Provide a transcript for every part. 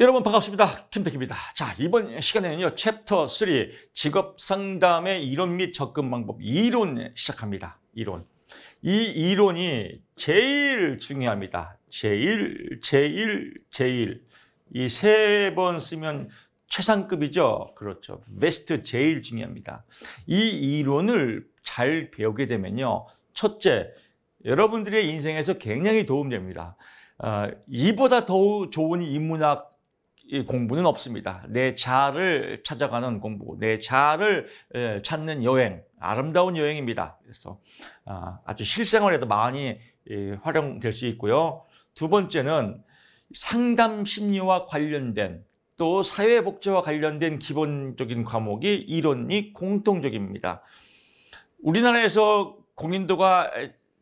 여러분 반갑습니다. 김택입니다. 자 이번 시간에는요 챕터 3 직업 상담의 이론 및 접근 방법 이론 시작합니다. 이론 이 이론이 제일 중요합니다. 제일 제일 제일 이 세 번 쓰면 최상급이죠. 그렇죠. 베스트 제일 중요합니다. 이 이론을 잘 배우게 되면요 첫째 여러분들의 인생에서 굉장히 도움됩니다. 어, 이보다 더 좋은 인문학 이 공부는 없습니다. 내 자아를 찾아가는 공부, 내 자아를 찾는 여행, 아름다운 여행입니다. 그래서 아, 아주 실생활에도 많이 활용될 수 있고요. 두 번째는 상담 심리와 관련된 또 사회복지와 관련된 기본적인 과목이 이론이 공통적입니다. 우리나라에서 공인도가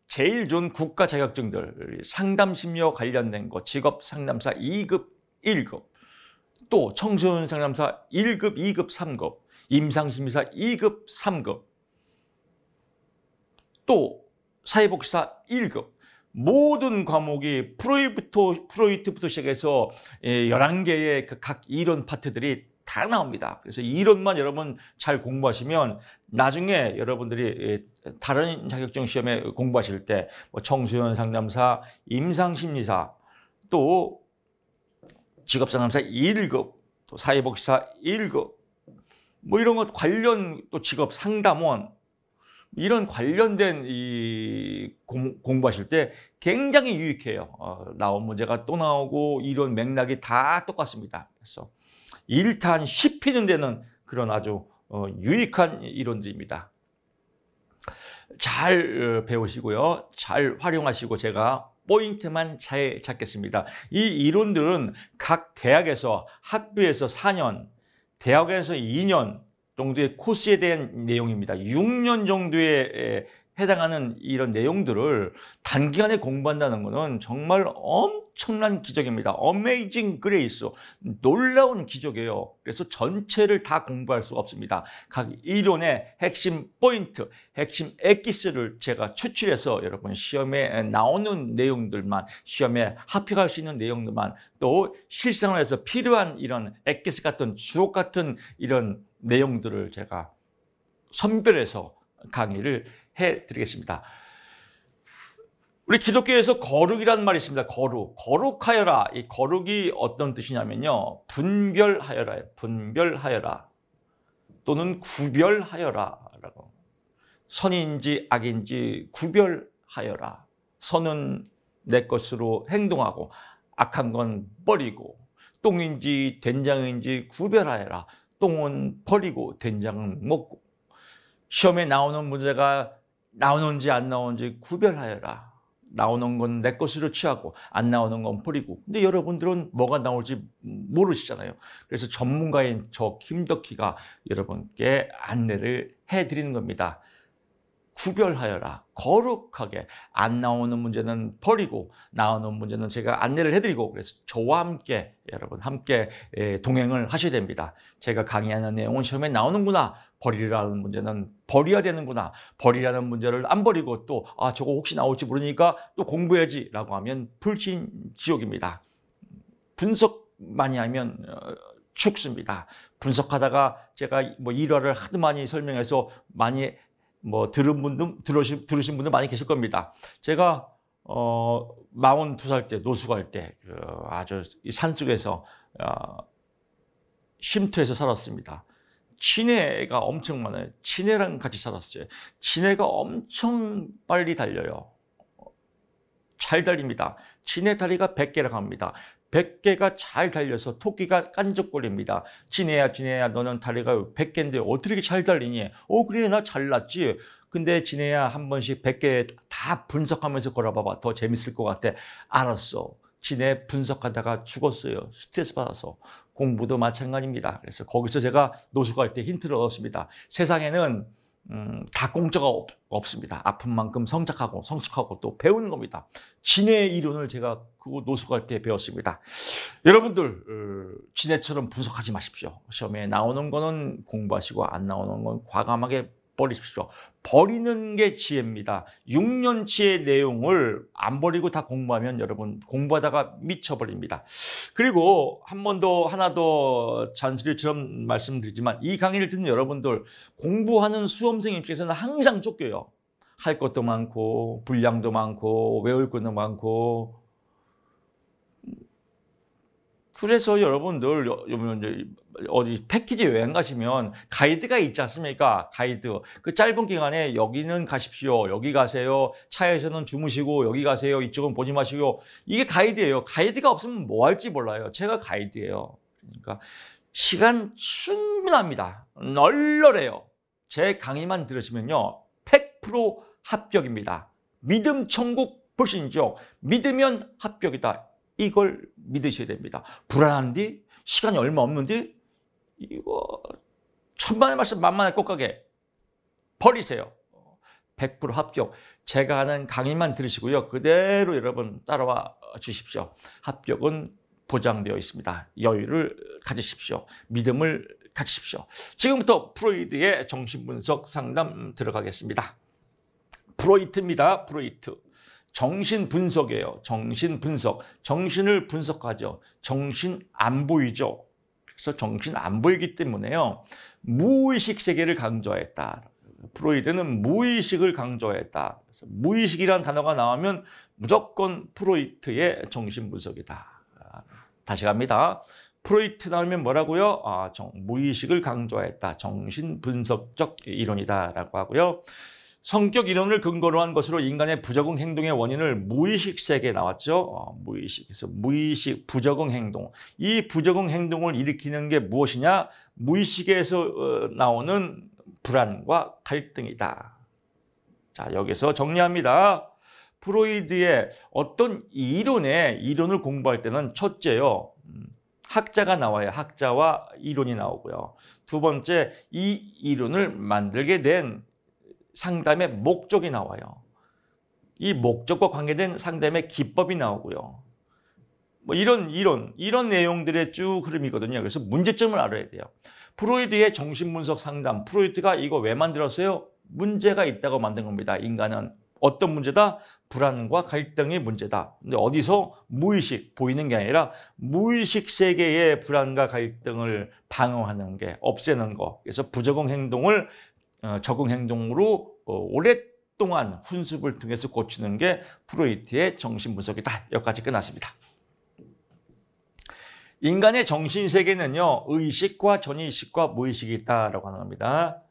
제일 좋은 국가 자격증들 상담 심리와 관련된 거 직업 상담사 2급, 1급 또 청소년 상담사 1급, 2급, 3급, 임상심리사 2급, 3급, 또 사회복지사 1급, 모든 과목이 프로이부터, 프로이트부터 시작해서 11개의 예, 그각 이론 파트들이 다 나옵니다. 그래서 이론만 여러분 잘 공부하시면 나중에 여러분들이 예, 다른 자격증 시험에 공부하실 때 뭐 청소년 상담사, 임상심리사, 또 직업상담사 1급, 또 사회복지사 1급, 뭐 이런 것 관련 또 직업 상담원 이런 관련된 이 공, 부하실때 굉장히 유익해요. 어, 나온 문제가 또 나오고 이런 맥락이 다 똑같습니다. 그래서 일탄 씹히는 데는 그런 아주 어, 유익한 이론들입니다. 잘 어, 배우시고요. 잘 활용하시고 제가 포인트만 잘 잡겠습니다. 이 이론들은 각 대학에서 학부에서 4년, 대학에서 2년 정도의 코스에 대한 내용입니다. 6년 정도의 해당하는 이런 내용들을 단기간에 공부한다는 것은 정말 엄청난 기적입니다. 어메이징 그레이스, 놀라운 기적이에요. 그래서 전체를 다 공부할 수가 없습니다. 각 이론의 핵심 포인트, 핵심 액기스를 제가 추출해서 여러분 시험에 나오는 내용들만, 시험에 합격할 수 있는 내용들만, 또 실생활에서 필요한 이런 액기스 같은 주옥 같은 이런 내용들을 제가 선별해서 강의를 해 드리겠습니다. 우리 기독교에서 거룩이라는 말이 있습니다. 거룩. 거룩하여라. 이 거룩이 어떤 뜻이냐면요. 분별하여라. 분별하여라. 또는 구별하여라. 라고. 선인지 악인지 구별하여라. 선은 내 것으로 행동하고 악한 건 버리고 똥인지 된장인지 구별하여라. 똥은 버리고 된장은 먹고 시험에 나오는 문제가 나오는지 안 나오는지 구별하여라. 나오는 건 내 것으로 취하고 안 나오는 건 버리고. 근데 여러분들은 뭐가 나올지 모르시잖아요. 그래서 전문가인 저 김덕희가 여러분께 안내를 해드리는 겁니다. 구별하여라. 거룩하게 안 나오는 문제는 버리고 나오는 문제는 제가 안내를 해드리고 그래서 저와 함께 여러분 함께 예, 동행을 하셔야 됩니다. 제가 강의하는 내용은 시험에 나오는구나. 버리라는 문제는 버려야 되는구나. 버리라는 문제를 안 버리고 또 아 저거 혹시 나올지 모르니까 또 공부해야지라고 하면 불신 지옥입니다. 분석 많이 하면 어, 죽습니다. 분석하다가 제가 뭐 일화를 하도 많이 설명해서 많이 뭐 들은 분들 들으신 들으신 분들 많이 계실 겁니다. 제가 어 마흔 두살 때 노숙할 때그 아주 이 산속에서 어, 쉼터에서 살았습니다. 친애가 엄청 많아요. 친애랑 같이 살았어요. 친애가 엄청 빨리 달려요. 어, 잘 달립니다. 친애 다리가 100개라고 합니다. 백개가잘 달려서 토끼가 깐적거립니다 지내야 지내야 너는 다리가 백개인데 어떻게 잘 달리니? 어 그래 나 잘났지. 근데 지내야 한 번씩 백 개 다 분석하면서 걸어봐봐. 더 재밌을 것 같아. 알았어. 지네 분석하다가 죽었어요. 스트레스 받아서. 공부도 마찬가지입니다. 그래서 거기서 제가 노숙할 때 힌트를 얻었습니다. 세상에는 음, 다 공짜가 없, 없습니다. 아픈 만큼 성장하고 성숙하고 또 배우는 겁니다. 진의 이론을 제가 그 노숙할 때 배웠습니다. 여러분들 어, 진해처럼 분석하지 마십시오. 시험에 나오는 거는 공부하시고 안 나오는 건 과감하게 버리십시오. 버리는 게 지혜입니다. 6년치의 내용을 안 버리고 다 공부하면 여러분 공부하다가 미쳐버립니다. 그리고 한 번더 하나 더 잔소리처럼 말씀드리지만 이 강의를 듣는 여러분들 공부하는 수험생 입장에서는 항상 쫓겨요. 할 것도 많고 분량도 많고 외울 것도 많고 그래서 여러분 들 어디 패키지 여행 가시면 가이드가 있지 않습니까? 가이드. 그 짧은 기간에 여기는 가십시오. 여기 가세요. 차에서는 주무시고 여기 가세요. 이쪽은 보지 마시고. 이게 가이드예요. 가이드가 없으면 뭐 할지 몰라요. 제가 가이드예요. 그러니까 시간 충분합니다. 널널해요. 제 강의만 들으시면요. 100% 합격입니다. 믿음 천국 불신이죠. 믿으면 합격이다. 이걸 믿으셔야 됩니다. 불안한디 시간이 얼마 없는데 이거 천만의 말씀 만만의 꽃가게 버리세요. 100% 합격. 제가 하는 강의만 들으시고요. 그대로 여러분 따라와 주십시오. 합격은 보장되어 있습니다. 여유를 가지십시오. 믿음을 가지십시오. 지금부터 프로이드의 정신분석 상담 들어가겠습니다. 프로이트입니다. 프로이트. 정신 분석이에요. 정신 분석. 정신을 분석하죠. 정신 안 보이죠. 그래서 정신 안 보이기 때문에요. 무의식 세계를 강조했다. 프로이드는 무의식을 강조했다. 그래서 무의식이란 단어가 나오면 무조건 프로이트의 정신 분석이다. 다시 갑니다. 프로이트 나오면 뭐라고요? 아, 정, 무의식을 강조했다. 정신 분석적 이론이다라고 하고요. 성격 이론을 근거로 한 것으로 인간의 부적응 행동의 원인을 무의식 세계에 나왔죠. 어, 무의식에서 무의식 부적응 행동. 이 부적응 행동을 일으키는 게 무엇이냐? 무의식에서 어, 나오는 불안과 갈등이다. 자, 여기서 정리합니다. 프로이드의 어떤 이론의 이론을 공부할 때는 첫째요. 음, 학자가 나와요. 학자와 이론이 나오고요. 두 번째, 이 이론을 만들게 된 상담의 목적이 나와요. 이 목적과 관계된 상담의 기법이 나오고요. 뭐 이런 이런 이런 내용들의 쭉 흐름이거든요. 그래서 문제점을 알아야 돼요. 프로이드의 정신분석 상담, 프로이드가 이거 왜 만들었어요? 문제가 있다고 만든 겁니다. 인간은 어떤 문제다? 불안과 갈등이 문제다. 근데 어디서 무의식 보이는 게 아니라 무의식 세계의 불안과 갈등을 방어하는 게 없애는 거. 그래서 부적응 행동을 어, 적응 행동으로 어, 오랫동안 훈습을 통해서 고치는 게 프로이트의 정신분석이다. 여기까지 끝났습니다. 인간의 정신세계는요. 의식과 전의식과 무의식이 있다라고 하는 겁니다.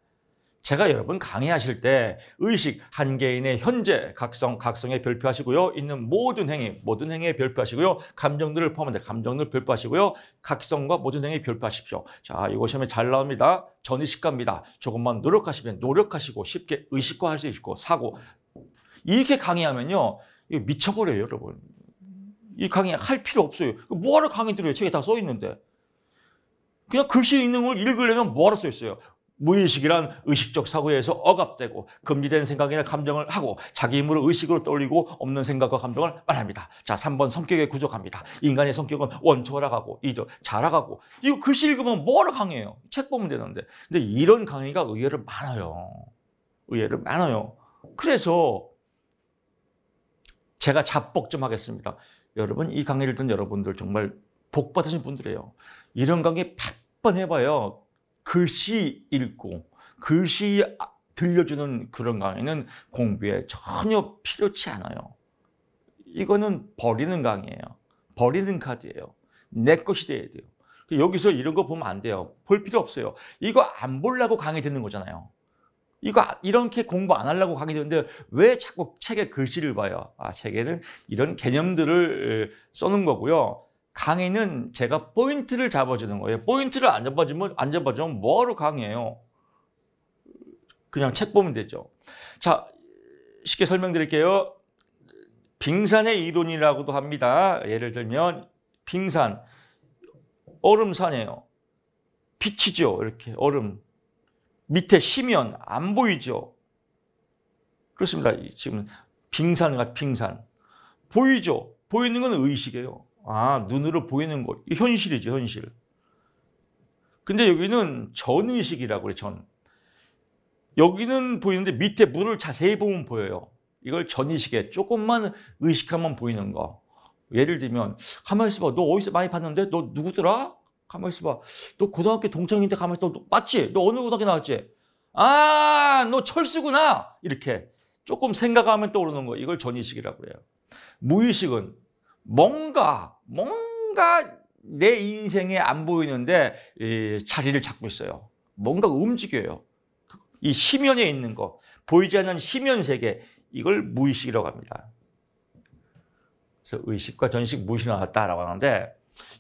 제가 여러분 강의하실 때 의식, 한 개인의 현재, 각성, 각성에 별표하시고요. 있는 모든 행위, 모든 행위에 별표하시고요. 감정들을 포함한데 감정들 을 별표하시고요. 각성과 모든 행위 별표하십시오. 자, 이거 시험에 잘 나옵니다. 전의식가입니다. 조금만 노력하시면 노력하시고 쉽게 의식화할 수 있고 사고. 이렇게 강의하면요. 이거 미쳐버려요, 여러분. 이 강의 할 필요 없어요. 뭐하러 강의 들어요? 책에 다 써 있는데. 그냥 글씨 있는 걸 읽으려면 뭐하러 써 있어요? 무의식이란 의식적 사고에서 억압되고 금지된 생각이나 감정을 하고 자기 힘으로 의식으로 떠올리고 없는 생각과 감정을 말합니다. 자, 3번 성격에 부족합니다. 인간의 성격은 원초라가고 이죠 자라가고 이거 글씨 읽으면 뭐를 강해요? 책 보면 되는데. 근데 이런 강의가 의외로 많아요. 의외로 많아요. 그래서 제가 자복좀 하겠습니다. 여러분 이 강의를 듣는 여러분들 정말 복 받으신 분들이에요. 이런 강의 100번 해봐요. 글씨 읽고 글씨 들려주는 그런 강의는 공부에 전혀 필요치 않아요. 이거는 버리는 강의예요. 버리는 카드예요. 내 것이 돼야 돼요. 여기서 이런 거 보면 안 돼요. 볼 필요 없어요. 이거 안 보려고 강의 듣는 거잖아요. 이거 아, 이렇게 공부 안 하려고 강의 듣는데 왜 자꾸 책에 글씨를 봐요? 아, 책에는 이런 개념들을 써놓 거고요. 강의는 제가 포인트를 잡아주는 거예요. 포인트를 안 잡아주면 안 잡아주면 뭐로 강의해요? 그냥 책 보면 되죠. 자, 쉽게 설명드릴게요. 빙산의 이론이라고도 합니다. 예를 들면 빙산, 얼음산이에요. 빛이죠. 이렇게 얼음. 밑에 심면 안 보이죠. 그렇습니다. 지금 빙산과 빙산. 보이죠. 보이는 건 의식이에요. 아, 눈으로 보이는 거. 현실이죠, 현실. 근데 여기는 전의식이라고 그래, 전. 여기는 보이는데 밑에 물을 자세히 보면 보여요. 이걸 전의식에 조금만 의식하면 보이는 거. 예를 들면 가만히 있어봐. 너 어디서 많이 봤는데? 너 누구더라? 가만히 있어봐. 너 고등학교 동창인데 가만히 있어. 봐너 맞지? 너 어느 고등학교 나왔지? 아, 너 철수구나. 이렇게 조금 생각하면 떠오르는 거. 이걸 전의식이라고 그래요. 무의식은 뭔가 뭔가 내 인생에 안 보이는데 자리를 잡고 있어요. 뭔가 움직여요. 이심연에 있는 거 보이지 않는 심연 세계 이걸 무의식이라고 합니다. 그래서 의식과 전식 무의식 나왔다라고 하는데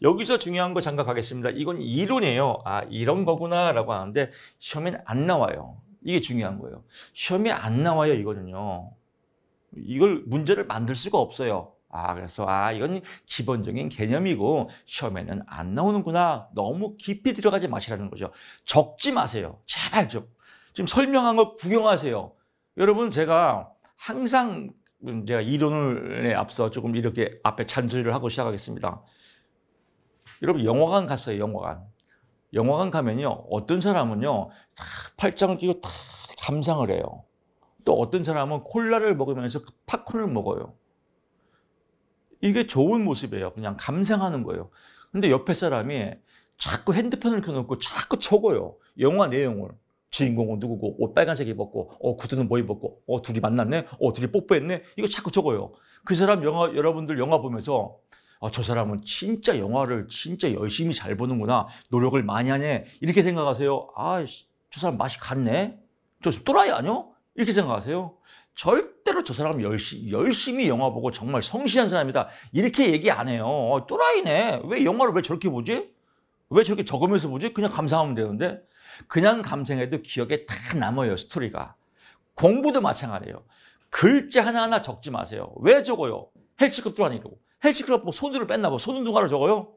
여기서 중요한 거 장각하겠습니다. 이건 이론이에요. 아 이런 거구나라고 하는데 시험엔 안 나와요. 이게 중요한 거예요. 시험이 안 나와요 이거는요. 이걸 문제를 만들 수가 없어요. 아, 그래서, 아, 이건 기본적인 개념이고, 시험에는 안 나오는구나. 너무 깊이 들어가지 마시라는 거죠. 적지 마세요. 제발 좀. 지금 설명한 걸 구경하세요. 여러분, 제가 항상 제가 이론에 앞서 조금 이렇게 앞에 잔소리를 하고 시작하겠습니다. 여러분, 영화관 갔어요, 영화관. 영화관 가면요, 어떤 사람은요, 탁 팔짱을 끼고 탁 감상을 해요. 또 어떤 사람은 콜라를 먹으면서 그 팝콘을 먹어요. 이게 좋은 모습이에요. 그냥 감상하는 거예요. 근데 옆에 사람이 자꾸 핸드폰을 켜놓고 자꾸 적어요. 영화 내용을. 주인공은 누구고, 옷 빨간색 입었고, 어, 구두는 뭐 입었고, 어, 둘이 만났네? 어, 둘이 뽀뽀했네? 이거 자꾸 적어요. 그 사람 영화, 여러분들 영화 보면서, 어, 저 사람은 진짜 영화를 진짜 열심히 잘 보는구나. 노력을 많이 하네. 이렇게 생각하세요. 아, 저 사람 맛이 갔네? 저 또라이 아니요? 이렇게 생각하세요. 절대로 저 사람 열심히, 열심히 영화 보고 정말 성실한 사람이다. 이렇게 얘기 안 해요. 어, 또라이네. 왜 영화를 왜 저렇게 보지? 왜 저렇게 적으면서 보지? 그냥 감상하면 되는데. 그냥 감상해도 기억에 다 남아요, 스토리가. 공부도 마찬가지예요. 글자 하나하나 적지 마세요. 왜 적어요? 헬스클럽 들어가니까. 헬스클럽 뭐 손으로 뺐나 봐. 손 운동하러 적어요?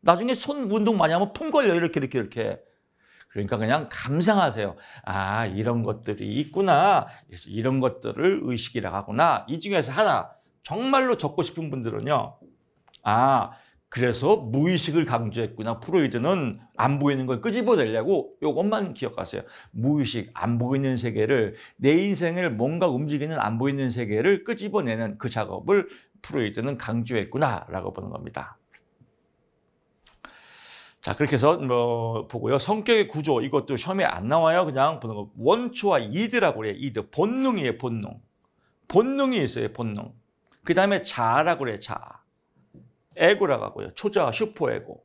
나중에 손 운동 많이 하면 품 걸려. 이렇게, 이렇게, 이렇게. 그러니까 그냥 감상하세요. 아, 이런 것들이 있구나. 그래서 이런 것들을 의식이라고 하구나. 이 중에서 하나, 정말로 적고 싶은 분들은요. 아, 그래서 무의식을 강조했구나. 프로이드는 안 보이는 걸 끄집어내려고 이것만 기억하세요. 무의식, 안 보이는 세계를 내 인생을 뭔가 움직이는 안 보이는 세계를 끄집어내는 그 작업을 프로이드는 강조했구나라고 보는 겁니다. 자, 그렇게 해서 뭐 보고요. 성격의 구조 이것도 시험에 안 나와요. 그냥 보는 거. 원초와 이드라고 그래요. 이드. 본능이에요, 본능. 본능이 있어요, 본능. 그다음에 자라고 그래요, 자. 에고라고 하고요. 초자, 슈퍼에고.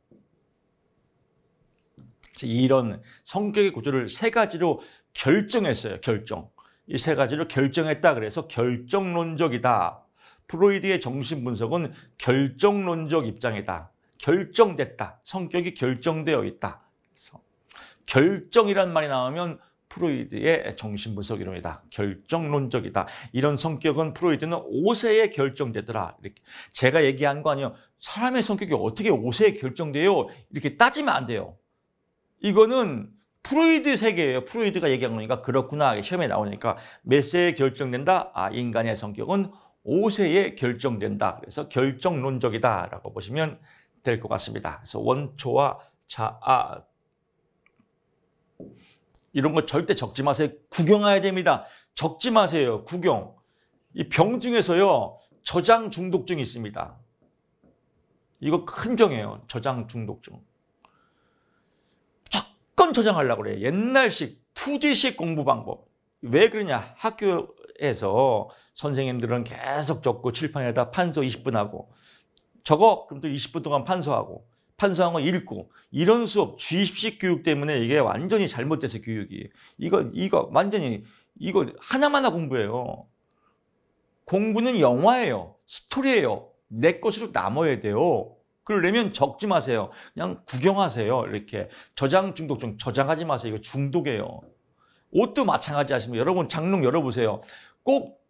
이런 성격의 구조를 세 가지로 결정했어요, 결정. 이 세 가지로 결정했다 그래서 결정론적이다. 프로이드의 정신 분석은 결정론적 입장이다. 결정됐다. 성격이 결정되어 있다. 그래서 결정이란 말이 나오면 프로이드의 정신분석 이론이다. 결정론적이다. 이런 성격은 프로이드는 5세에 결정되더라. 이렇게 제가 얘기한 거 아니에요. 사람의 성격이 어떻게 5세에 결정돼요? 이렇게 따지면 안 돼요. 이거는 프로이드 세계예요. 프로이드가 얘기한 거니까 그렇구나. 시험에 나오니까 몇 세에 결정된다? 아, 인간의 성격은 5세에 결정된다. 그래서 결정론적이다라고 보시면 될것 같습니다. 그래서 원초와 자아 이런 거 절대 적지 마세요. 구경해야 됩니다. 적지 마세요. 구경. 이병 중에서요. 저장 중독증이 있습니다. 이거 큰 병이에요. 저장 중독증. 조건 저장하려고 그래요. 옛날식, 투지식 공부 방법. 왜 그러냐? 학교에서 선생님들은 계속 적고 칠판에다 판소 20분 하고 저거 그럼 또 20분 동안 판서하고 판서한 거 읽고 이런 수업 주입식 교육 때문에 이게 완전히 잘못돼서 교육이 이거 이거 완전히 이거 하나만 하공부해요 공부는 영화예요. 스토리예요. 내 것으로 남아야 돼요. 그러려면 적지 마세요. 그냥 구경하세요. 이렇게 저장 중독 좀 저장하지 마세요. 이거 중독이에요. 옷도 마찬가지 하시면 여러분 장롱 열어보세요. 꼭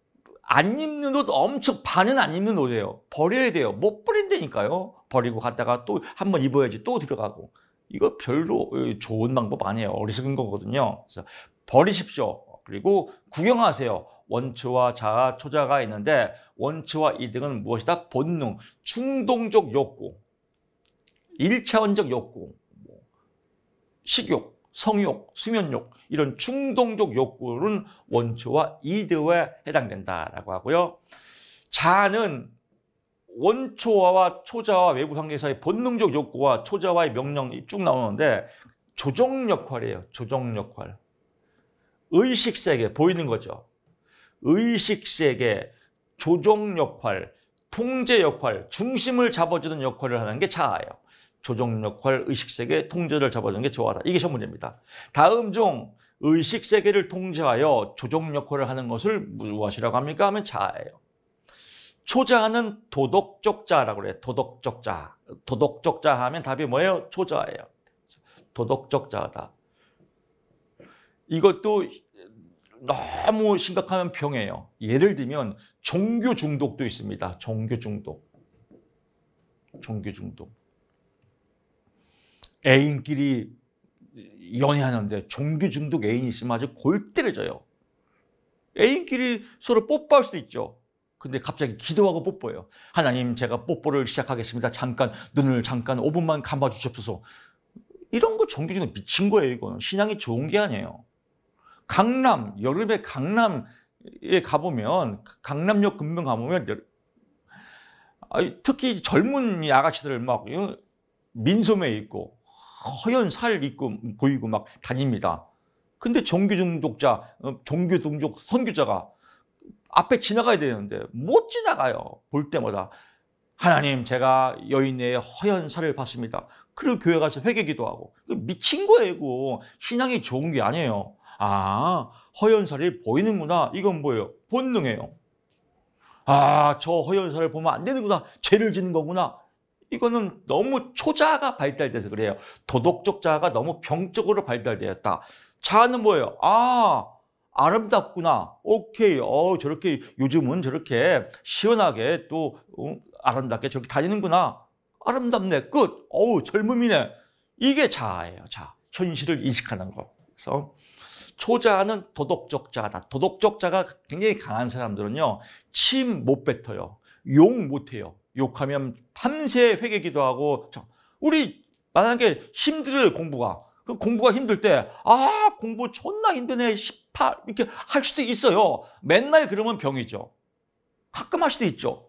안 입는 옷 엄청 반은 안 입는 옷이에요. 버려야 돼요. 못 버린다니까요. 버리고 갔다가 또한번 입어야지 또 들어가고. 이거 별로 어, 좋은 방법 아니에요. 어리석은 거거든요. 그래서 버리십시오. 그리고 구경하세요. 원초와 자아, 초자가 있는데 원초와 이등은 무엇이다? 본능, 충동적 욕구, 일차원적 욕구, 뭐, 식욕, 성욕, 수면욕 이런 충동적 욕구는 원초와 이드에 해당된다라고 하고요. 자는 원초와 초자와 외부 관계사의 본능적 욕구와 초자와의 명령이 쭉 나오는데 조정 역할이에요. 조정 역할. 의식 세계 보이는 거죠. 의식 세계, 조정 역할, 통제 역할, 중심을 잡아주는 역할을 하는 게 자아예요. 조종 역할, 의식 세계, 통제를 잡아주는 게아하다 이게 첫 문제입니다. 다음 중 의식 세계를 통제하여 조종 역할을 하는 것을 무엇이라고 합니까? 하면 자예요. 초자는 도덕적 자라고 그래요. 도덕적 자. 도덕적 자 하면 답이 뭐예요? 초자예요. 도덕적 자다. 이것도 너무 심각하면 병이에요. 예를 들면 종교 중독도 있습니다. 종교 중독. 종교 중독. 애인끼리 연애하는데 종교 중독 애인이 있으면 아주 골 때려져요. 애인끼리 서로 뽀뽀할 수도 있죠. 근데 갑자기 기도하고 뽀뽀해요. 하나님, 제가 뽀뽀를 시작하겠습니다. 잠깐, 눈을 잠깐 5분만 감아 주십소서. 이런 거 종교 중독 미친 거예요, 이거는. 신앙이 좋은 게 아니에요. 강남, 여름에 강남에 가보면, 강남역 근면 가보면, 특히 젊은 아가씨들 막 어, 민소매 입고, 허연 살 입고 보이고 막 다닙니다. 근데 종교 중독자, 종교 어, 중독 선교자가 앞에 지나가야 되는데 못 지나가요. 볼 때마다. 하나님, 제가 여인의 허연 살을 봤습니다. 그리고 교회 가서 회개 기도하고. 미친 거예요, 신앙이 좋은 게 아니에요. 아, 허연 살이 보이는구나. 이건 뭐예요? 본능이에요. 아, 저 허연 살을 보면 안 되는구나. 죄를 지는 거구나. 이거는 너무 초자아가 발달돼서 그래요. 도덕적 자아가 너무 병적으로 발달되었다. 자아는 뭐예요? 아, 아름답구나. 오케이. 어, 저렇게 요즘은 저렇게 시원하게 또 어, 아름답게 저렇게 다니는구나. 아름답네. 끝. 어우, 젊음이네. 이게 자아예요. 자. 현실을 인식하는 거. 그래서 초자는 도덕적 자다. 도덕적 자가 굉장히 강한 사람들은요. 침 못 뱉어요. 욕 못 해요. 욕하면 밤새 회개기도 하고 우리 만약에 힘들어 공부가 그 공부가 힘들 때 아 공부 존나 힘드네 18 이렇게 할 수도 있어요. 맨날 그러면 병이죠. 가끔 할 수도 있죠.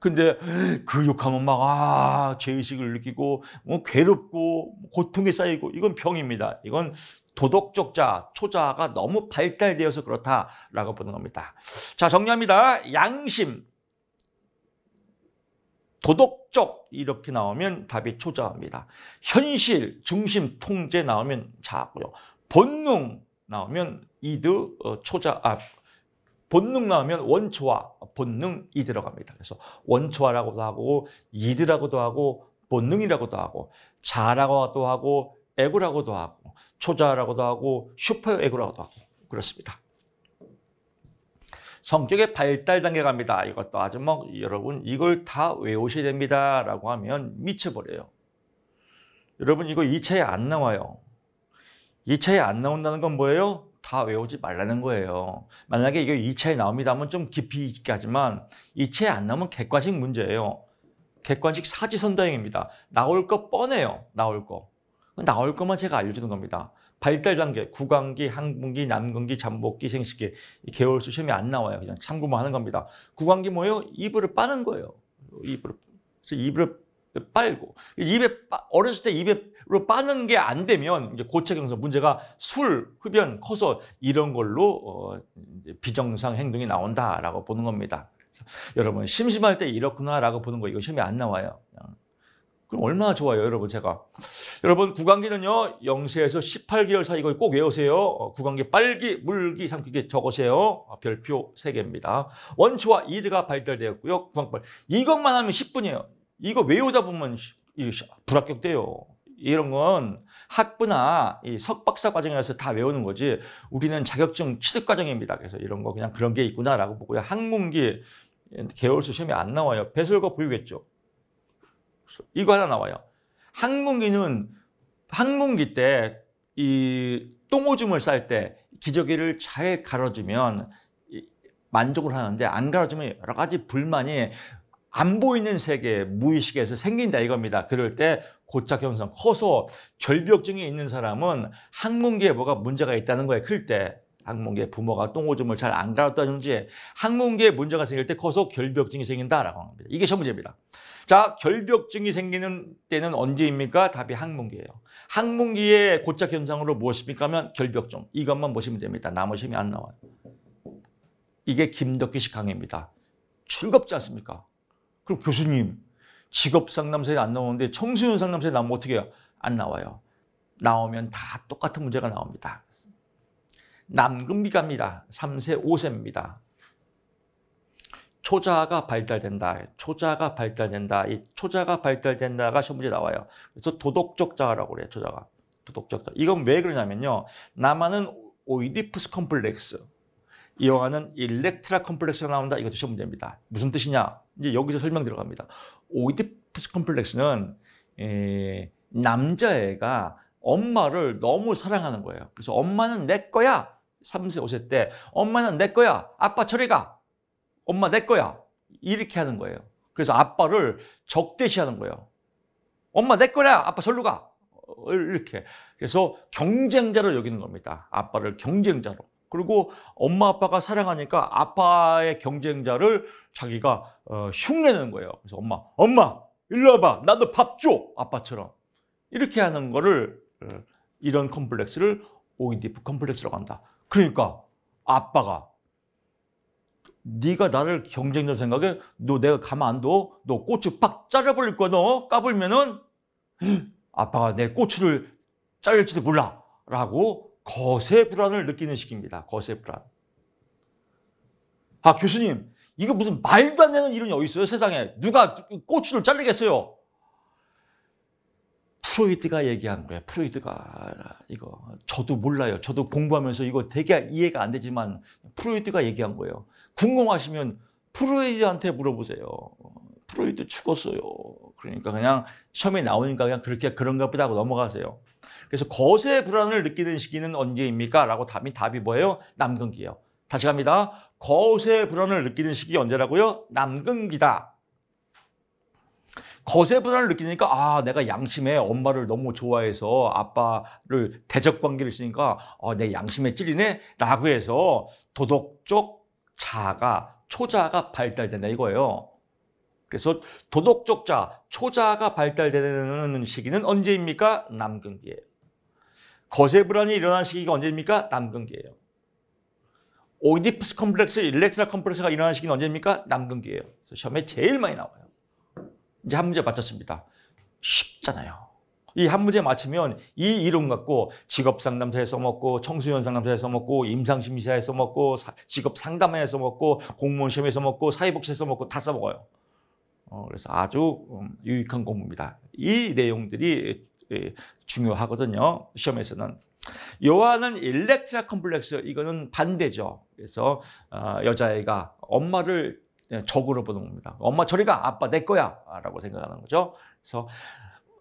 근데 그 욕하면 막아 죄의식을 느끼고 뭐 괴롭고 뭐 고통이 쌓이고 이건 병입니다. 이건 도덕적자, 초자가 너무 발달되어서 그렇다라고 보는 겁니다. 자 정리합니다. 양심, 도덕적 이렇게 나오면 답이 초자입니다. 현실 중심 통제 나오면 자고요. 본능 나오면 이드 어, 초자 아 본능 나오면 원초와 본능이 들어갑니다. 그래서 원초화라고도 하고 이드라고도 하고 본능이라고도 하고 자라고도 하고 에고라고도 하고 초자라고도 하고 슈퍼 에고라고도 하고 그렇습니다. 성격의 발달 단계 갑니다. 이것도 아주 뭐 여러분 이걸 다 외우셔야 됩니다. 라고 하면 미쳐버려요. 여러분 이거 2차에 안 나와요. 2차에 안 나온다는 건 뭐예요? 다 외우지 말라는 거예요. 만약에 이게 2차에 나옵니다 하면 좀 깊이 있게 하지만 2차에 안 나오면 객관식 문제예요. 객관식 사지선다형입니다. 나올 거 뻔해요. 나올 거. 나올 것만 제가 알려주는 겁니다. 발달 단계, 구강기, 항문기, 남근기, 잠복기, 생식기 개월수 시험이 안 나와요. 그냥 참고만 하는 겁니다. 구강기 뭐예요? 이을 빠는 거예요. 이불을 이불을 빨고 입에 빠, 어렸을 때 입에로 빠는 게 안 되면 이제 고체경성 문제가 술, 흡연, 커서 이런 걸로 어, 비정상 행동이 나온다라고 보는 겁니다. 여러분 심심할 때 이렇구나라고 보는 거 이거 시험에 안 나와요. 그냥. 그럼 얼마나 좋아요, 여러분 제가. 여러분 구강기는요. 0세에서 18개월 사이 거의 꼭 외우세요. 어, 구강기 빨기, 물기, 삼키기 적으세요. 아, 별표 3개입니다. 원초와 이드가 발달되었고요. 구강빨. 이것만 하면 10분이에요. 이거 외우다 보면 불합격돼요. 이런 건 학부나 석박사 과정에서 다 외우는 거지 우리는 자격증 취득 과정입니다. 그래서 이런 거 그냥 그런 게 있구나라고 보고요. 학문기 개월수 시험이 안 나와요. 배설과 보유겠죠. 이거 하나 나와요. 항문기는 항문기 때 이 똥오줌을 쌀 때 기저귀를 잘 갈아주면 만족을 하는데 안 갈아주면 여러 가지 불만이 안 보이는 세계 무의식에서 생긴다 이겁니다. 그럴 때 고착 현상 커서 결벽증이 있는 사람은 항문기에 뭐가 문제가 있다는 거예요. 클 때. 항문계 부모가 똥오줌을 잘 안가았다든지 항문계에 문제가 생길 때 커서 결벽증이 생긴다라고 합니다. 이게 첫 문제입니다. 자, 결벽증이 생기는 때는 언제입니까? 답이 항문계예요 항문기의 고착 현상으로 무엇입니까? 하면 결벽증. 이것만 보시면 됩니다. 나머지 힘이 안 나와요. 이게 김덕기식 강의입니다. 즐겁지 않습니까? 그럼 교수님, 직업 상담소에 안 나오는데 청소년 상담소에 나오면 어떻게 해요? 안 나와요. 나오면 다 똑같은 문제가 나옵니다. 남금비갑니다. 3세, 5세입니다. 초자가 발달된다. 초자가 발달된다. 이 초자가 발달된다가 시험문제 나와요. 그래서 도덕적 자라고 그래요. 초자가. 도덕적 자 이건 왜 그러냐면요. 남아는 오이디푸스 컴플렉스. 이 영화는 일렉트라 컴플렉스가 나온다. 이것도 시험 문제입니다. 무슨 뜻이냐? 이제 여기서 설명 들어갑니다. 오이디푸스 컴플렉스는 남자애가 엄마를 너무 사랑하는 거예요. 그래서 엄마는 내 거야. 3세, 5세 때 엄마는 내 거야. 아빠 저리 가. 엄마 내 거야. 이렇게 하는 거예요. 그래서 아빠를 적대시하는 거예요. 엄마 내 거야. 아빠 절로 가. 어, 이렇게. 그래서 경쟁자로 여기는 겁니다. 아빠를 경쟁자로. 그리고 엄마 아빠가 사랑하니까 아빠의 경쟁자를 자기가 어, 흉내내는 거예요. 그래서 엄마, 엄마, 일로 와봐. 나도 밥 줘. 아빠처럼. 이렇게 하는 거를 예, 이런 컴플렉스를 오 e 디프 컴플렉스라고 한다. 그러니까 아빠가 네가 나를 경쟁자 생각에너 내가 가만 안 둬. 너 꼬치 팍 잘라버릴 거야 너 까불면은 아빠가 내 꼬치를 잘릴지도 몰라 라고 거세 불안을 느끼는 시기입니다. 거세 불안. 아 교수님 이거 무슨 말도 안 되는 이론이 어디 있어요 세상에 누가 꼬치를 잘리겠어요 프로이드가 얘기한 거예요. 프로이드가 이거 저도 몰라요. 저도 공부하면서 이거 되게 이해가 안 되지만 프로이드가 얘기한 거예요. 궁금하시면 프로이드한테 물어보세요. 프로이드 죽었어요. 그러니까 그냥 시험에 나오니까 그냥 그렇게 그런가 보다 하고 넘어가세요. 그래서 거세 불안을 느끼는 시기는 언제입니까? 라고 답이 답이 뭐예요? 남근기예요. 다시 갑니다. 거세 불안을 느끼는 시기 언제라고요? 남근기다. 거세 부담을 느끼니까 아 내가 양심에 엄마를 너무 좋아해서 아빠를 대적 관계를 쓰니까 어, 내 양심에 찔리네라고 해서 도덕 적자가초자가 발달된다 이거예요. 그래서 도덕적 자, 초자가 발달되는 시기는 언제입니까? 남근기예요. 거세 불안이 일어난 시기가 언제입니까? 남근기예요. 오디프스 컴플렉스, 일렉트라 컴플렉스가 일어난 시기는 언제입니까? 남근기예요. 시험에 제일 많이 나와요. 이제 한 문제 맞췄습니다. 쉽잖아요. 이 한 문제 맞히면 이 이론 갖고 직업 상담사에 써먹고 청소년 상담사에 써먹고 임상심사에 리 써먹고 직업 상담회에 써먹고 공무원 시험에 써먹고 사회복지에 써먹고 다 써먹어요. 어, 그래서 아주 음, 유익한 공부입니다. 이 내용들이 예, 중요하거든요. 시험에서는. 요한은 일렉트라 컴플렉스 이거는 반대죠. 그래서 아, 여자애가 엄마를 예, 적으로 보는 겁니다. 엄마 저리 가, 아빠 내 거야 라고 생각하는 거죠. 그래서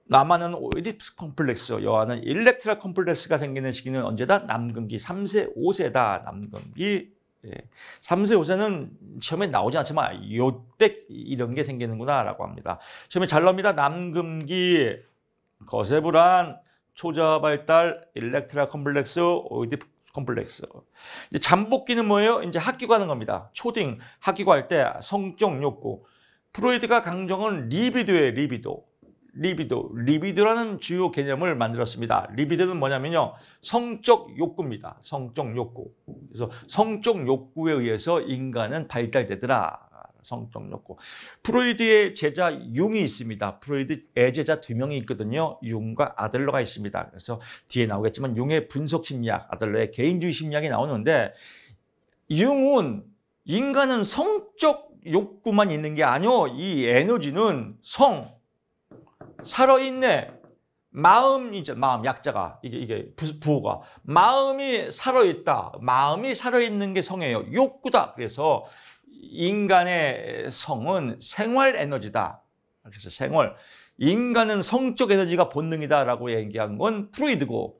남아는 오이디푸스 컴플렉스, 여아는 일렉트라 컴플렉스가 생기는 시기는 언제다? 남금기 3세, 5세다. 남금기 예. 3세, 5세는 처음에 나오지 않지만 요때 이런 게 생기는구나라고 합니다. 처음에 잘 나옵니다. 남금기, 거세불안, 초저발달 일렉트라 컴플렉스, 오이디푸스 컴플렉스 잠복기는 뭐예요? 이제 학기 가는 겁니다. 초딩 학기 갈때 성적 욕구. 프로이드가 강정은 리비도의 리비도. 리비도, 리비도라는 주요 개념을 만들었습니다. 리비도는 뭐냐면요. 성적 욕구입니다. 성적 욕구. 그래서 성적 욕구에 의해서 인간은 발달되더라. 성격 놓고 프로이드의 제자 융이 있습니다. 프로이드 애제자 두 명이 있거든요. 융과 아들러가 있습니다. 그래서 뒤에 나오겠지만 융의 분석 심리학, 아들러의 개인주의 심리학이 나오는데 융은 인간은 성적 욕구만 있는 게 아니요. 이 에너지는 성, 살아있네, 마음이죠. 마음 약자가 이게 이게 부, 호가 마음이 살아 있다. 마음이 살아 있는 게 성이에요. 욕구다. 그래서 인간의 성은 생활 에너지다. 그래서 생활. 인간은 성적 에너지가 본능이다라고 얘기한 건 프로이드고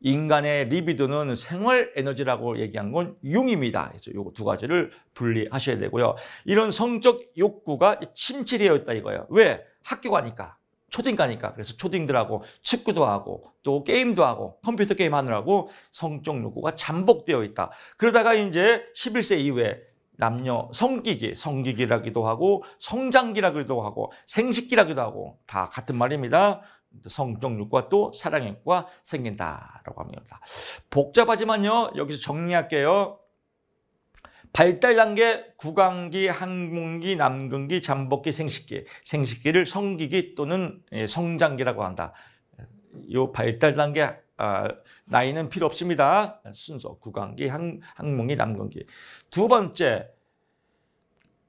인간의 리비도는 생활 에너지라고 얘기한 건 융입니다. 그래서 요거 두 가지를 분리하셔야 되고요. 이런 성적 욕구가 침체되어 있다 이거예요. 왜? 학교 가니까. 초딩 가니까. 그래서 초딩들하고 축구도 하고 또 게임도 하고 컴퓨터 게임 하느라고 성적 욕구가 잠복되어 있다. 그러다가 이제 11세 이후에 남녀 성기기, 성기기라기도 하고 성장기라기도 하고 생식기라기도 하고 다 같은 말입니다. 성정육과 또 사랑육과 생긴다라고 합니다. 복잡하지만요. 여기서 정리할게요. 발달 단계 구강기, 항문기, 남근기, 잠복기, 생식기. 생식기를 성기기 또는 예, 성장기라고 한다. 요 발달 단계 아, 나이는 필요 없습니다. 순서 구강기, 항, 항문기, 남근기. 두 번째,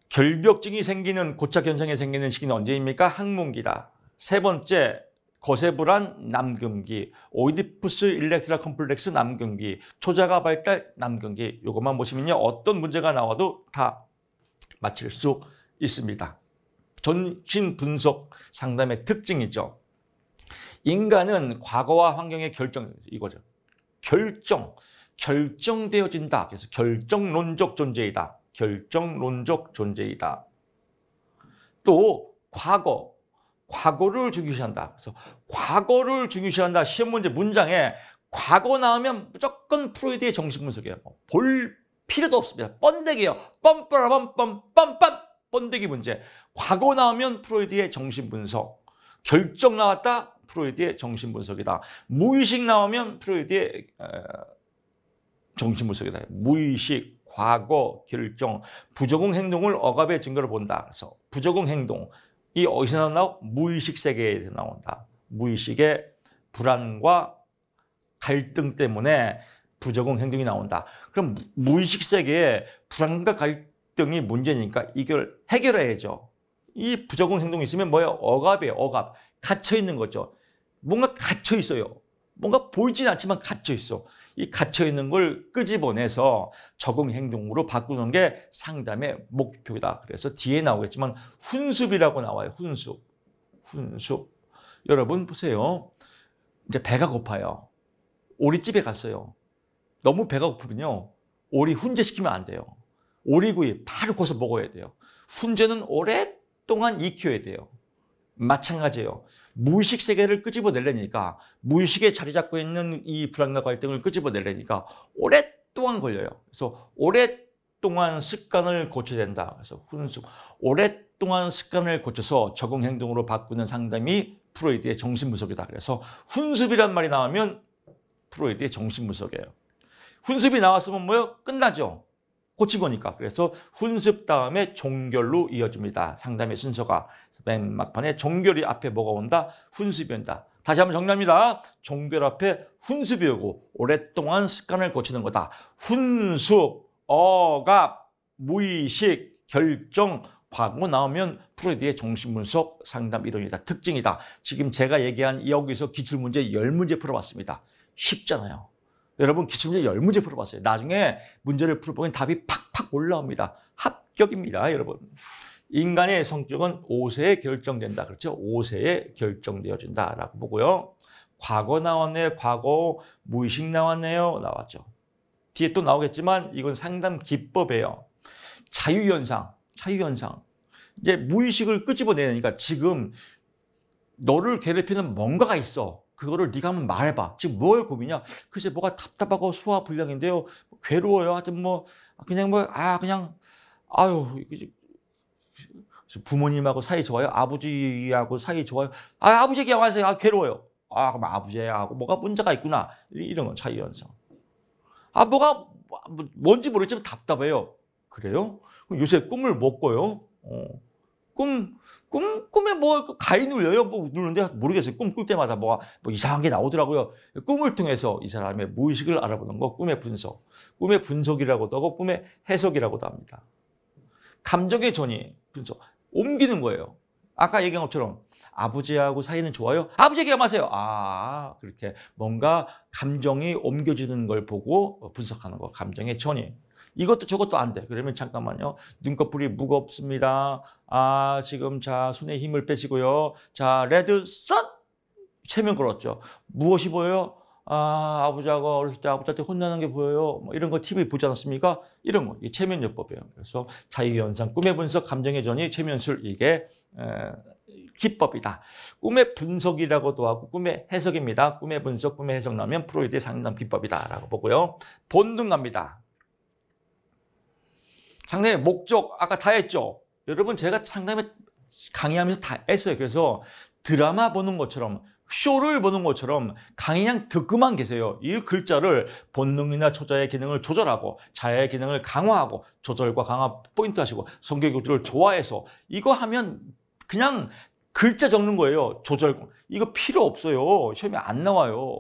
결벽증이 생기는 고착 현상이 생기는 시기는 언제입니까? 항문기다. 세 번째, 거세불안 남금기, 오이디푸스 일렉트라 컴플렉스 남금기, 초자가 발달 남금기 이것만 보시면요 어떤 문제가 나와도 다 맞힐 수 있습니다. 전신 분석 상담의 특징이죠. 인간은 과거와 환경의 결정 이거죠. 결정 결정되어진다. 그래서 결정론적 존재이다. 결정론적 존재이다. 또 과거 과거를 중요시한다. 그래서 과거를 중요시한다. 시험 문제 문장에 과거 나오면 무조건 프로이드의 정신 분석이에요. 뭐 볼 필요도 없습니다. 뻔데기요 뻔뻔뻔 뻔 뻔 뻔 뻔데기 문제. 과거 나오면 프로이드의 정신 분석. 결정 나왔다. 프로이드의 정신분석이다. 무의식 나오면 프로이드의 어, 정신분석이다. 무의식, 과거, 결정, 부적응 행동을 억압의 증거로 본다. 그래서 부적응 행동, 이 어디서 나오고 무의식 세계에서 나온다. 무의식의 불안과 갈등 때문에 부적응 행동이 나온다. 그럼 무의식 세계에 불안과 갈등이 문제니까 이걸 해결해야죠. 이 부적응 행동이 있으면 뭐예요? 억압이에요. 억압. 갇혀 있는 거죠. 뭔가 갇혀 있어요. 뭔가 보이진 않지만 갇혀 있어. 이 갇혀 있는 걸 끄집어내서 적응 행동으로 바꾸는 게 상담의 목표다. 그래서 뒤에 나오겠지만 훈습이라고 나와요. 훈습. 훈습. 여러분 보세요. 이제 배가 고파요. 오리집에 갔어요. 너무 배가 고프면요. 오리 훈제시키면 안 돼요. 오리구이 바로 고서 먹어야 돼요. 훈제는 오래 동안 익혀야 돼요. 마찬가지예요. 무의식 세계를 끄집어내려니까 무의식에 자리 잡고 있는 이 불안과 갈등을 끄집어내려니까 오랫동안 걸려요. 그래서 오랫동안 습관을 고쳐야 된다. 그래서 훈습 오랫동안 습관을 고쳐서 적응 행동으로 바꾸는 상담이 프로이드의 정신분석이다. 그래서 훈습이란 말이 나오면 프로이드의 정신분석이에요. 훈습이 나왔으면 뭐요? 끝나죠. 고치 거니까. 그래서 훈습 다음에 종결로 이어집니다. 상담의 순서가. 맨 막판에 종결이 앞에 뭐가 온다? 훈습이 온다. 다시 한번 정리합니다. 종결 앞에 훈습이 오고 오랫동안 습관을 고치는 거다. 훈습, 억압, 무의식, 결정, 과거 나오면 프로이드의 정신분석 상담 이론이다. 특징이다. 지금 제가 얘기한 여기서 기출문제 열문제 풀어봤습니다. 쉽잖아요. 여러분 기출문제 1 0문제 풀어봤어요. 나중에 문제를 풀어보면 답이 팍팍 올라옵니다. 합격입니다, 여러분. 인간의 성격은 5세에 결정된다. 그렇죠? 5세에 결정되어진다라고 보고요. 과거 나왔네, 요 과거 무의식 나왔네요. 나왔죠. 뒤에 또 나오겠지만 이건 상담 기법이에요. 자유현상, 자유현상. 이제 무의식을 끄집어내니까 지금 너를 괴롭히는 뭔가가 있어. 그거를 네가 한번 말해봐. 지금 뭘 고민이야? 글쎄 뭐가 답답하고 소화 불량인데요. 뭐 괴로워요. 하여튼 뭐 아, 그냥 뭐아 그냥 아유 부모님하고 사이 좋아요. 아버지하고 사이 좋아요. 아 아버지 얘기 하세요. 아 괴로워요. 아 그럼 아버지하고 뭐가 문제가 있구나 이런 건 차이 현상. 아 뭐가 뭐, 뭔지 모르지만 답답해요. 그래요? 요새 꿈을 못 꿔요. 어. 꿈, 꿈, 꿈에 뭐 가위 눌려요? 뭐 누르는데 모르겠어요. 꿈 꿀 때마다 뭐뭐 이상한 게 나오더라고요. 꿈을 통해서 이 사람의 무의식을 알아보는 거, 꿈의 분석. 꿈의 분석이라고도 하고 꿈의 해석이라고도 합니다. 감정의 전이 분석. 옮기는 거예요. 아까 얘기한 것처럼 아버지하고 사이는 좋아요? 아버지 얘기 하세요. 아, 그렇게 뭔가 감정이 옮겨지는 걸 보고 분석하는 거, 감정의 전이. 이것도 저것도 안 돼. 그러면 잠깐만요. 눈꺼풀이 무겁습니다. 아, 지금 자, 손에 힘을 빼시고요. 자, 레드 썬! 체면 걸었죠. 무엇이 보여요? 아, 아버지하고 어렸을 때 아버지한테 혼나는 게 보여요. 뭐 이런 거 TV 보지 않았습니까? 이런 거. 이 체면요법이에요. 그래서 자유현상, 꿈의 분석, 감정의 전이, 체면술, 이게, 에, 기법이다. 꿈의 분석이라고도 하고 꿈의 해석입니다. 꿈의 분석, 꿈의 해석 나면 프로이드의 상담 기법이다라고 보고요. 본능 갑니다. 상담의 목적 아까 다 했죠. 여러분 제가 상담에 강의하면서 다 했어요. 그래서 드라마 보는 것처럼 쇼를 보는 것처럼 강의 그냥 듣고만 계세요. 이 글자를 본능이나 초자의 기능을 조절하고 자의 기능을 강화하고 조절과 강화 포인트 하시고 성격 교주를 좋아해서 이거 하면 그냥 글자 적는 거예요. 조절. 이거 필요 없어요. 시험이 안 나와요.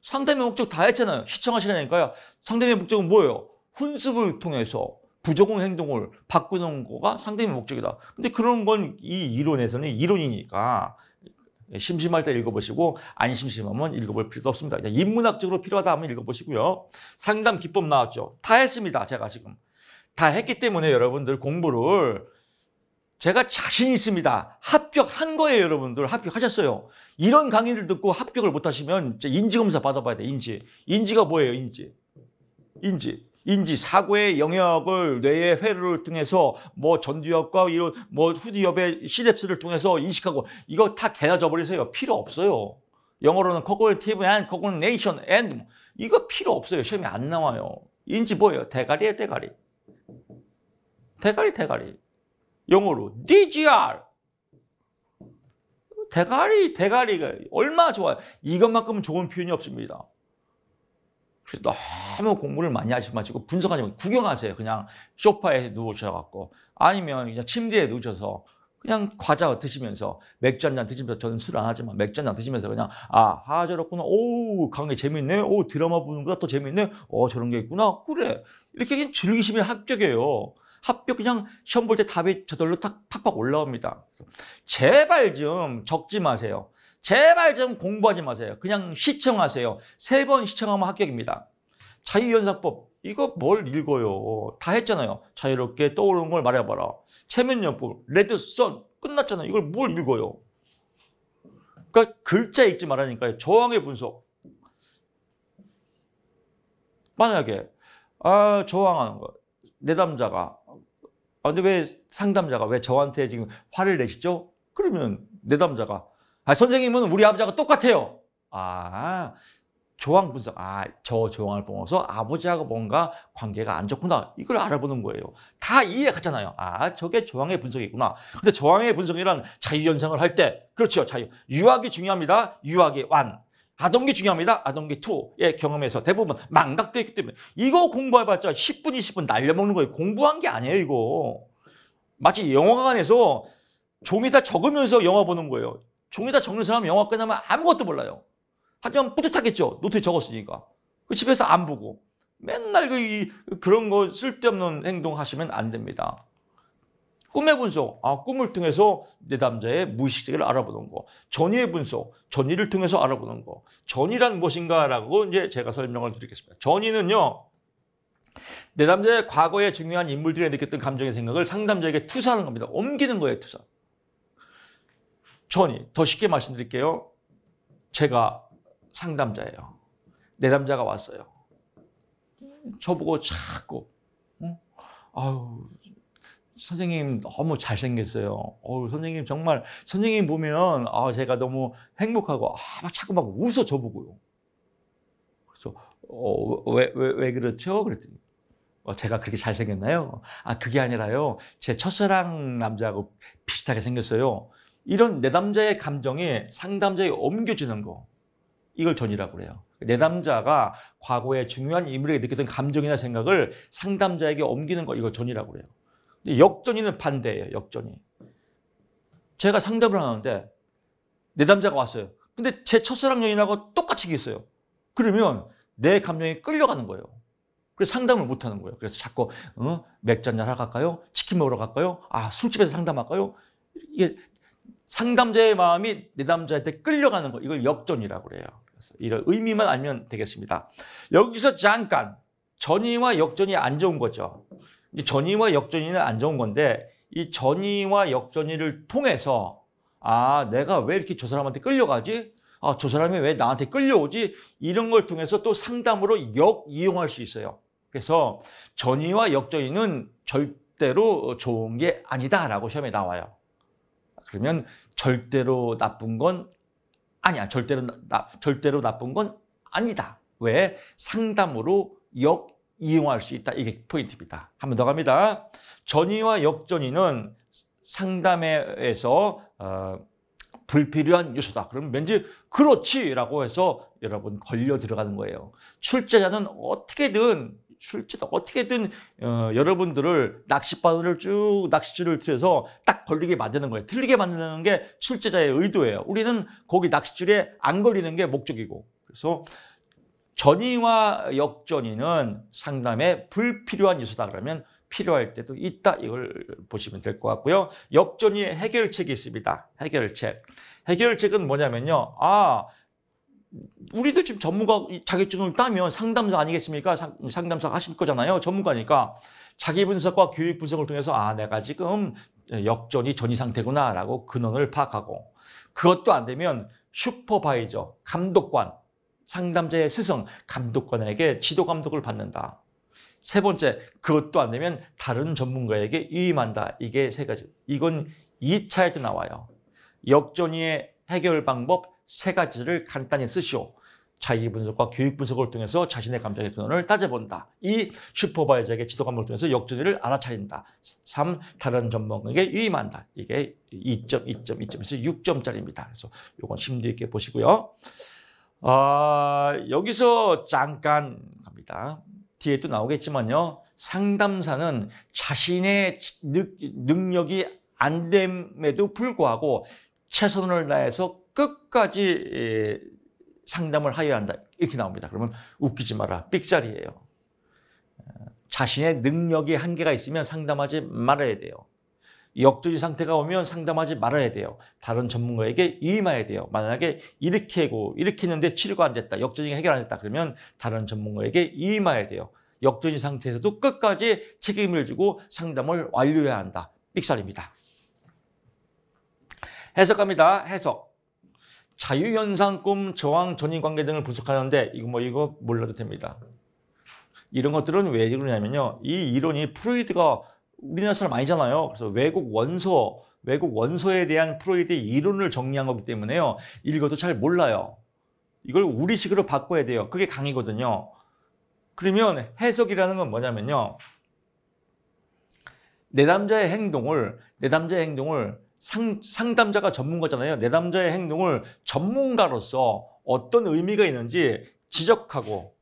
상담의 목적 다 했잖아요. 시청하시라니까요. 상담의 목적은 뭐예요? 훈습을 통해서 부적응 행동을 바꾸는 거가 상대의 목적이다. 근데 그런 건 이 이론에서는 이론이니까 심심할 때 읽어보시고 안 심심하면 읽어볼 필요도 없습니다. 그냥 인문학적으로 필요하다 하면 읽어보시고요. 상담 기법 나왔죠. 다 했습니다. 제가 지금. 다 했기 때문에 여러분들 공부를 제가 자신 있습니다. 합격한 거예요, 여러분들. 합격하셨어요. 이런 강의를 듣고 합격을 못 하시면 인지검사 받아봐야 돼, 인지. 인지가 뭐예요, 인지? 인지. 인지 사고의 영역을 뇌의 회로를 통해서 뭐 전두엽과 이런 뭐 후두엽의 시냅스를 통해서 인식하고 이거 다 개나져 버리세요. 필요 없어요. 영어로는 cognitive and c o o r i t i o n and 뭐 이거 필요 없어요. 시험이 안 나와요. 인지 뭐예요? 대가리에 대가리. 대가리 대가리. 영어로 DGR. 대가리 대가리가 얼마나 좋아요. 이것만큼 좋은 표현이 없습니다. 그래서 너무 공부를 많이 하지 마시고 분석하지 마시고 구경하세요. 그냥 쇼파에누워셔갖고 아니면 그냥 침대에 누우셔서 그냥 과자 드시면서 맥주 한잔 드시면서 저는 술 안 하지만 맥주 한잔 드시면서 그냥 아, 아 저렇구나. 오, 강의 재밌네. 오, 드라마 보는 거보다 더 재밌네. 어, 저런 게 있구나. 그래. 이렇게 그냥 즐기시면 합격이에요. 합격 그냥 시험 볼 때 답이 저절로 탁 팍팍 올라옵니다. 제발 좀 적지 마세요. 제발 좀 공부하지 마세요. 그냥 시청하세요. 세 번 시청하면 합격입니다. 자유연상법 이거 뭘 읽어요. 다 했잖아요. 자유롭게 떠오르는 걸 말해봐라. 체면연법, 레드썬 끝났잖아요. 이걸 뭘 읽어요. 그러니까 글자 읽지 말라니까요. 저항의 분석. 만약에 아 저항하는 거 내담자가 아, 근데 왜 상담자가 왜 저한테 지금 화를 내시죠? 그러면 내담자가 아, 선생님은 우리 아버지하고 똑같아요. 아, 조항 분석. 아, 저 조항을 보면서 아버지하고 뭔가 관계가 안 좋구나. 이걸 알아보는 거예요. 다 이해 가잖아요. 아, 저게 조항의 분석이구나. 근데 조항의 분석이란 자유연상을 할 때, 그렇죠. 자유. 유학이 중요합니다. 유학의 완. 아동기 중요합니다. 아동기 2의 예, 경험에서 대부분 망각되어 있기 때문에 이거 공부해봤자 10분, 20분 날려먹는 거예요. 공부한 게 아니에요, 이거. 마치 영화관에서 종이다 적으면서 영화 보는 거예요. 종이다 적는 사람 영화 끝나면 아무것도 몰라요. 하지만 뿌듯하겠죠. 노트에 적었으니까. 그 집에서 안 보고. 맨날 그, 그런 거 쓸데없는 행동 하시면 안 됩니다. 꿈의 분석, 아, 꿈을 통해서 내 남자의 무의식 세계를 알아보는 거. 전의의 분석, 전의를 통해서 알아보는 거. 전의란 무엇인가라고 이제 제가 설명을 드리겠습니다. 전의는요, 내 남자의 과거의 중요한 인물들이 느꼈던 감정의 생각을 상담자에게 투사하는 겁니다. 옮기는 거예요, 투사. 전이 더 쉽게 말씀드릴게요. 제가 상담자예요. 내담자가 왔어요. 저보고 자꾸 응? 아유 선생님 너무 잘생겼어요. 어 선생님 정말 선생님 보면 아 제가 너무 행복하고 아막 자꾸 막 웃어 저보고요. 그래서 어왜 왜 왜, 왜 그렇죠? 그랬더니 어, 제가 그렇게 잘생겼나요? 아 그게 아니라요. 제 첫사랑 남자하고 비슷하게 생겼어요. 이런 내담자의 감정이 상담자에 옮겨지는 거 이걸 전이라고 그래요. 내담자가 과거에 중요한 인물에게 느꼈던 감정이나 생각을 상담자에게 옮기는 거 이걸 전이라고 그래요. 근데 역전이는 반대예요. 역전이. 제가 상담을 하는데 내담자가 왔어요. 근데 제 첫사랑 연인하고 똑같이 계어요 그러면 내 감정이 끌려가는 거예요. 그래서 상담을 못 하는 거예요. 그래서 자꾸 어? 맥주 한잔 하러 갈까요? 치킨 먹으러 갈까요? 아 술집에서 상담할까요? 이게 상담자의 마음이 내담자한테 끌려가는 거 이걸 역전이라고 그래요. 그래서 이런 의미만 알면 되겠습니다. 여기서 잠깐 전이와 역전이 안 좋은 거죠. 전이와 역전이는 안 좋은 건데 이 전이와 역전이를 통해서 아 내가 왜 이렇게 저 사람한테 끌려가지? 아, 저 사람이 왜 나한테 끌려오지? 이런 걸 통해서 또 상담으로 역 이용할 수 있어요. 그래서 전이와 역전이는 절대로 좋은 게 아니다라고 시험에 나와요. 그러면 절대로 나쁜 건 아니야. 절대로 나, 절대로 나쁜 건 아니다. 왜? 상담으로 역 이용할 수 있다. 이게 포인트입니다. 한 번 더 갑니다. 전이와 역전이는 상담에서 어, 불필요한 요소다. 그러면 왠지 그렇지라고 해서 여러분 걸려 들어가는 거예요. 출제자는 어떻게든 출제도 어떻게든 어, 여러분들을 낚싯바늘을 쭉 낚싯줄을 틀어서 딱 걸리게 만드는 거예요. 틀리게 만드는 게 출제자의 의도예요. 우리는 거기 낚싯줄에 안 걸리는 게 목적이고 그래서 전이와 역전이는 상담에 불필요한 요소다 그러면 필요할 때도 있다 이걸 보시면 될 것 같고요. 역전이 해결책이 있습니다. 해결책. 해결책은 뭐냐면요. 아 우리도 지금 전문가 자격증을 따면 상담사 아니겠습니까? 상, 담사 하실 거잖아요. 전문가니까. 자기 분석과 교육 분석을 통해서 아, 내가 지금 역전이 전이 상태구나라고 근원을 파악하고 그것도 안 되면 슈퍼바이저, 감독관, 상담자의 스승, 감독관에게 지도 감독을 받는다. 세 번째, 그것도 안 되면 다른 전문가에게 위임한다. 이게 세 가지. 이건 2차에도 나와요. 역전이의 해결 방법, 세 가지를 간단히 쓰시오. 자기 분석과 교육 분석을 통해서 자신의 감정의 근원을 따져본다. 이 슈퍼바이저에게 지도 감독을 통해서 역전위를 알아차린다. 3. 다른 전문가에게 위임한다 이게 2점, 2점, 2점에서 6점짜리입니다. 그래서 이건 심도 있게 보시고요. 아, 여기서 잠깐 갑니다. 뒤에 또 나오겠지만요. 상담사는 자신의 능, 능력이 안 됨에도 불구하고 최선을 다해서 끝까지 예, 상담을 하여야 한다. 이렇게 나옵니다. 그러면 웃기지 마라. 삑살이에요. 자신의 능력의 한계가 있으면 상담하지 말아야 돼요. 역조지 상태가 오면 상담하지 말아야 돼요. 다른 전문가에게 임해야 돼요. 만약에 이렇게 고 이렇게 했는데 치료가 안 됐다. 역조증이 해결 안 됐다. 그러면 다른 전문가에게 임해야 돼요. 역조지 상태에서도 끝까지 책임을 지고 상담을 완료해야 한다. 삑살입니다. 해석합니다. 해석. 자유현상꿈 저항 전인 관계 등을 분석하는데 이거 뭐 이거 몰라도 됩니다. 이런 것들은 왜 그러냐면요. 이 이론이 프로이드가 우리나라 사람 아니잖아요. 그래서 외국 원서, 외국 원서에 대한 프로이드의 이론을 정리한 거기 때문에요. 읽어도 잘 몰라요. 이걸 우리식으로 바꿔야 돼요. 그게 강의거든요. 그러면 해석이라는 건 뭐냐면요. 내담자의 행동을 내담자의 행동을 상, 상담자가 전문가잖아요. 내담자의 행동을 전문가로서 어떤 의미가 있는지 지적하고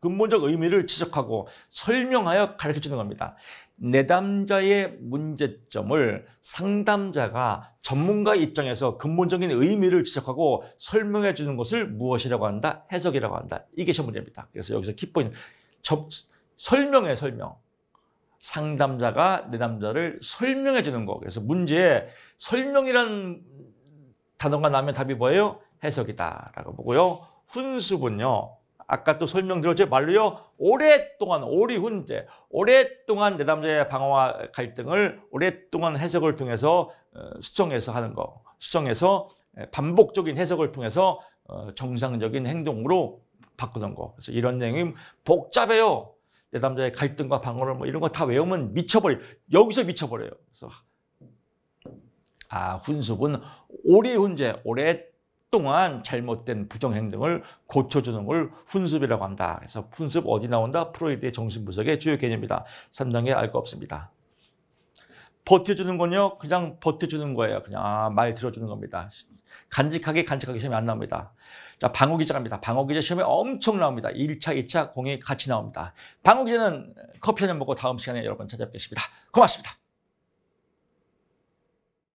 근본적 의미를 지적하고 설명하여 가르쳐 주는 겁니다. 내담자의 문제점을 상담자가 전문가 입장에서 근본적인 의미를 지적하고 설명해 주는 것을 무엇이라고 한다? 해석이라고 한다. 이게 전문제입니다. 그래서 여기서 키포인트. 설명의 설명. 상담자가 내담자를 설명해 주는 거. 그래서 문제에 설명이란 단어가 나면 답이 뭐예요? 해석이다라고 보고요. 훈습은요. 아까 또 설명드렸죠. 말로요. 오랫동안 오리훈제, 오랫동안 내담자의 방어와 갈등을 오랫동안 해석을 통해서 어, 수정해서 하는 거. 수정해서 반복적인 해석을 통해서 어, 정상적인 행동으로 바꾸는 거. 그래서 이런 내용이 복잡해요. 내담자의 갈등과 방언을 뭐 이런 거 다 외우면 미쳐버려. 여기서 미쳐버려요. 그래서 아, 훈습은 오리 훈제, 오랫동안 잘못된 부정행동을 고쳐주는 걸 훈습이라고 한다. 그래서 훈습 어디 나온다? 프로이드의 정신분석의 주요 개념이다. 3단계 알 거 없습니다. 버텨주는 건요, 그냥 버텨주는 거예요. 그냥 아, 말 들어주는 겁니다. 간직하게 간직하게 시험이 안 나옵니다. 자, 방어기자 갑니다. 방어기자 시험에 엄청 나옵니다. 1차, 2차 공이 같이 나옵니다. 방어기자는 커피 한 잔 먹고 다음 시간에 여러분 찾아뵙겠습니다. 고맙습니다.